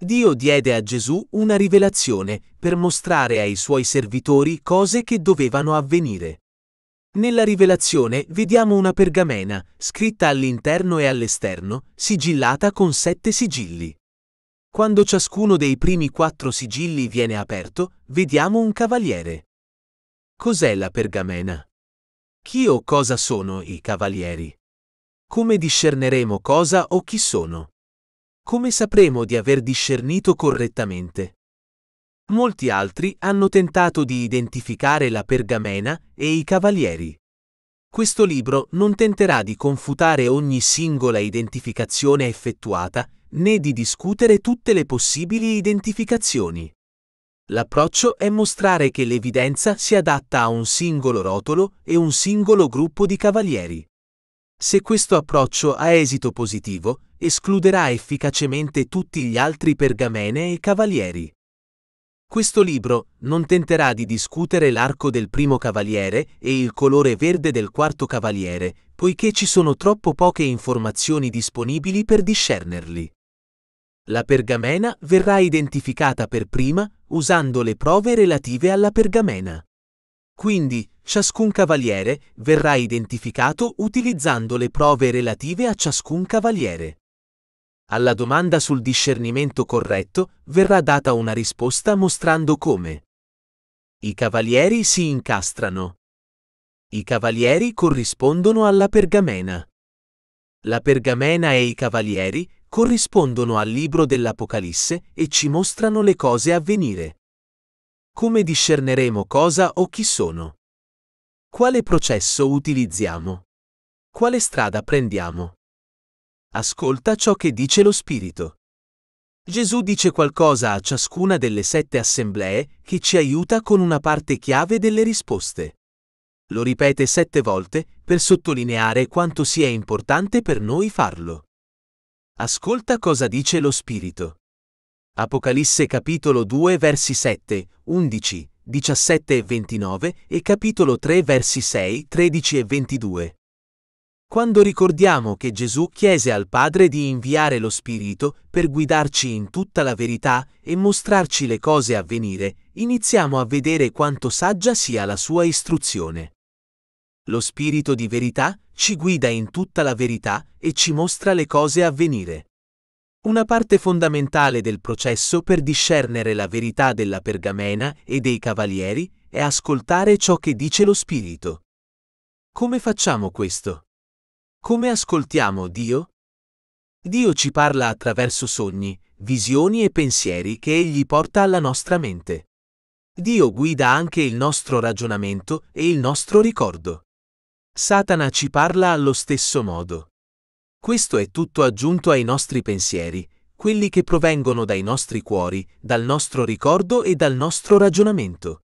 Dio diede a Gesù una rivelazione per mostrare ai suoi servitori cose che dovevano avvenire. Nella rivelazione vediamo una pergamena, scritta all'interno e all'esterno, sigillata con sette sigilli. Quando ciascuno dei primi quattro sigilli viene aperto, vediamo un cavaliere. Cos'è la pergamena? Chi o cosa sono i cavalieri? Come discerneremo cosa o chi sono? come sapremo di aver discernito correttamente? Molti altri hanno tentato di identificare la pergamena e i cavalieri. Questo libro non tenterà di confutare ogni singola identificazione effettuata, né di discutere tutte le possibili identificazioni. L'approccio è mostrare che l'evidenza si adatta a un singolo rotolo e un singolo gruppo di cavalieri. Se questo approccio ha esito positivo, escluderà efficacemente tutti gli altri pergamene e cavalieri. Questo libro non tenterà di discutere l'arco del primo cavaliere e il colore verde del quarto cavaliere, poiché ci sono troppo poche informazioni disponibili per discernerli. La pergamena verrà identificata per prima usando le prove relative alla pergamena. Quindi, ciascun cavaliere verrà identificato utilizzando le prove relative a ciascun cavaliere. Alla domanda sul discernimento corretto verrà data una risposta mostrando come. I cavalieri si incastrano. I cavalieri corrispondono alla pergamena. La pergamena e i cavalieri corrispondono al libro dell'Apocalisse e ci mostrano le cose a venire. Come discerneremo cosa o chi sono? Quale processo utilizziamo? Quale strada prendiamo? Ascolta ciò che dice lo Spirito. Gesù dice qualcosa a ciascuna delle sette assemblee che ci aiuta con una parte chiave delle risposte. Lo ripete sette volte per sottolineare quanto sia importante per noi farlo. Ascolta cosa dice lo Spirito. Apocalisse capitolo 2 versi 7, 11, 17 e 29 e capitolo 3 versi 6, 13 e 22. Quando ricordiamo che Gesù chiese al Padre di inviare lo Spirito per guidarci in tutta la verità e mostrarci le cose a venire, iniziamo a vedere quanto saggia sia la sua istruzione. Lo Spirito di verità ci guida in tutta la verità e ci mostra le cose a venire. Una parte fondamentale del processo per discernere la verità della pergamena e dei cavalieri è ascoltare ciò che dice lo Spirito. Come facciamo questo? Come ascoltiamo Dio? Dio ci parla attraverso sogni, visioni e pensieri che Egli porta alla nostra mente. Dio guida anche il nostro ragionamento e il nostro ricordo. Satana ci parla allo stesso modo. Questo è tutto aggiunto ai nostri pensieri, quelli che provengono dai nostri cuori, dal nostro ricordo e dal nostro ragionamento.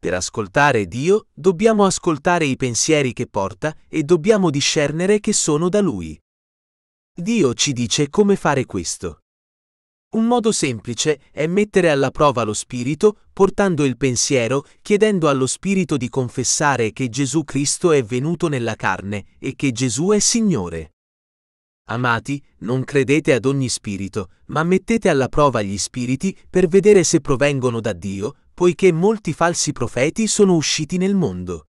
Per ascoltare Dio dobbiamo ascoltare i pensieri che porta e dobbiamo discernere che sono da Lui. Dio ci dice come fare questo. Un modo semplice è mettere alla prova lo Spirito portando il pensiero, chiedendo allo Spirito di confessare che Gesù Cristo è venuto nella carne e che Gesù è Signore. Amati, non credete ad ogni spirito, ma mettete alla prova gli spiriti per vedere se provengono da Dio, poiché molti falsi profeti sono usciti nel mondo.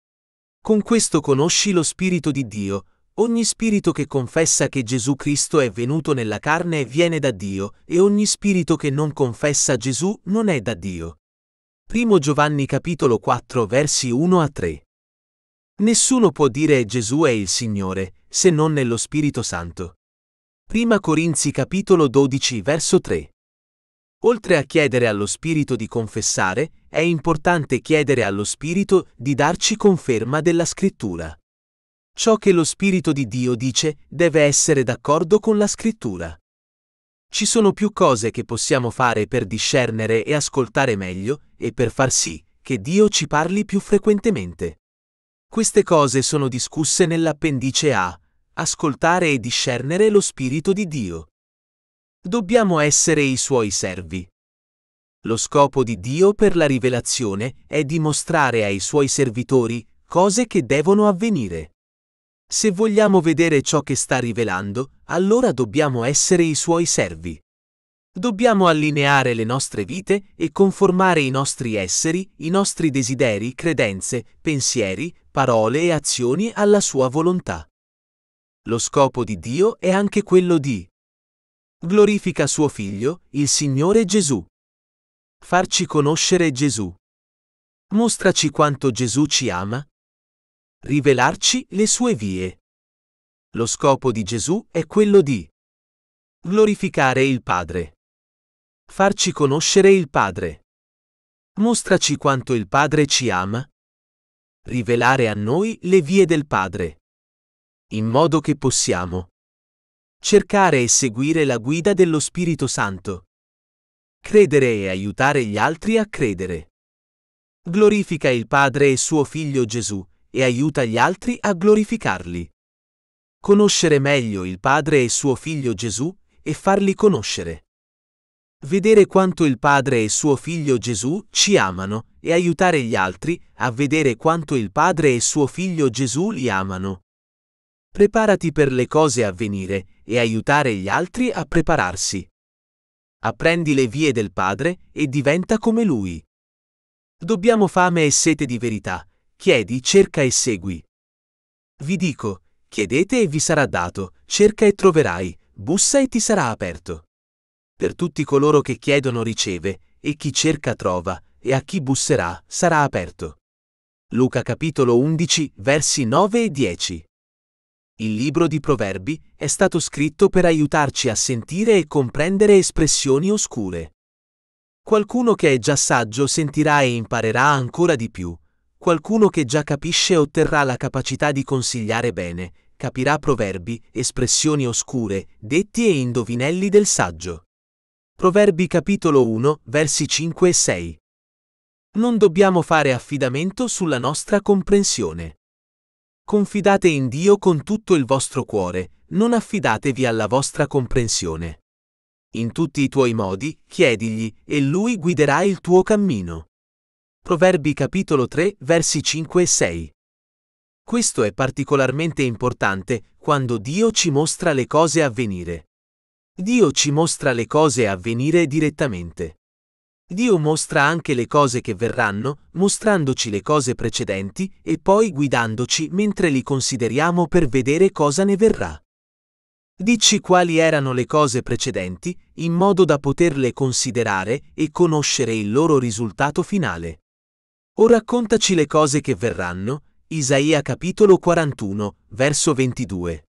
Con questo conosci lo Spirito di Dio, ogni spirito che confessa che Gesù Cristo è venuto nella carne viene da Dio, e ogni spirito che non confessa Gesù non è da Dio. 1 Giovanni capitolo 4 versi 1 a 3 Nessuno può dire Gesù è il Signore, se non nello Spirito Santo. 1 Corinzi capitolo 12 verso 3. Oltre a chiedere allo Spirito di confessare, è importante chiedere allo Spirito di darci conferma della Scrittura. Ciò che lo Spirito di Dio dice deve essere d'accordo con la Scrittura. Ci sono più cose che possiamo fare per discernere e ascoltare meglio e per far sì che Dio ci parli più frequentemente. Queste cose sono discusse nell'appendice A ascoltare e discernere lo Spirito di Dio. Dobbiamo essere i suoi servi. Lo scopo di Dio per la rivelazione è dimostrare ai suoi servitori cose che devono avvenire. Se vogliamo vedere ciò che sta rivelando, allora dobbiamo essere i suoi servi. Dobbiamo allineare le nostre vite e conformare i nostri esseri, i nostri desideri, credenze, pensieri, parole e azioni alla sua volontà. Lo scopo di Dio è anche quello di glorifica suo Figlio, il Signore Gesù. Farci conoscere Gesù. Mostraci quanto Gesù ci ama. Rivelarci le sue vie. Lo scopo di Gesù è quello di glorificare il Padre. Farci conoscere il Padre. Mostraci quanto il Padre ci ama. Rivelare a noi le vie del Padre in modo che possiamo cercare e seguire la guida dello Spirito Santo. Credere e aiutare gli altri a credere. Glorifica il Padre e suo Figlio Gesù e aiuta gli altri a glorificarli. Conoscere meglio il Padre e suo Figlio Gesù e farli conoscere. Vedere quanto il Padre e suo Figlio Gesù ci amano e aiutare gli altri a vedere quanto il Padre e suo Figlio Gesù li amano. Preparati per le cose a venire e aiutare gli altri a prepararsi. Apprendi le vie del Padre e diventa come Lui. Dobbiamo fame e sete di verità. Chiedi, cerca e segui. Vi dico, chiedete e vi sarà dato, cerca e troverai, bussa e ti sarà aperto. Per tutti coloro che chiedono riceve, e chi cerca trova, e a chi busserà sarà aperto. Luca capitolo 11, versi 9 e 10. Il libro di Proverbi è stato scritto per aiutarci a sentire e comprendere espressioni oscure. Qualcuno che è già saggio sentirà e imparerà ancora di più. Qualcuno che già capisce otterrà la capacità di consigliare bene, capirà proverbi, espressioni oscure, detti e indovinelli del saggio. Proverbi capitolo 1, versi 5 e 6. Non dobbiamo fare affidamento sulla nostra comprensione. Confidate in Dio con tutto il vostro cuore, non affidatevi alla vostra comprensione. In tutti i tuoi modi, chiedigli, e lui guiderà il tuo cammino. Proverbi capitolo 3, versi 5 e 6. Questo è particolarmente importante quando Dio ci mostra le cose a venire. Dio ci mostra le cose a venire direttamente. Dio mostra anche le cose che verranno, mostrandoci le cose precedenti e poi guidandoci mentre li consideriamo per vedere cosa ne verrà. Dici quali erano le cose precedenti, in modo da poterle considerare e conoscere il loro risultato finale. O raccontaci le cose che verranno, Isaia capitolo 41, verso 22.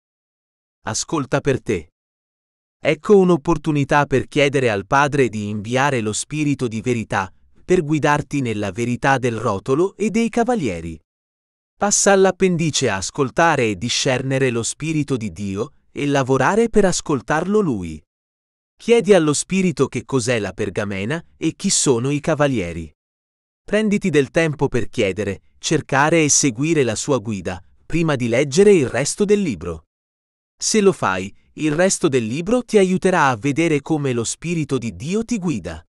Ascolta per te. Ecco un'opportunità per chiedere al Padre di inviare lo Spirito di verità, per guidarti nella verità del rotolo e dei cavalieri. Passa all'appendice a ascoltare e discernere lo Spirito di Dio e lavorare per ascoltarlo Lui. Chiedi allo Spirito che cos'è la pergamena e chi sono i cavalieri. Prenditi del tempo per chiedere, cercare e seguire la sua guida, prima di leggere il resto del libro. Se lo fai, il resto del libro ti aiuterà a vedere come lo Spirito di Dio ti guida.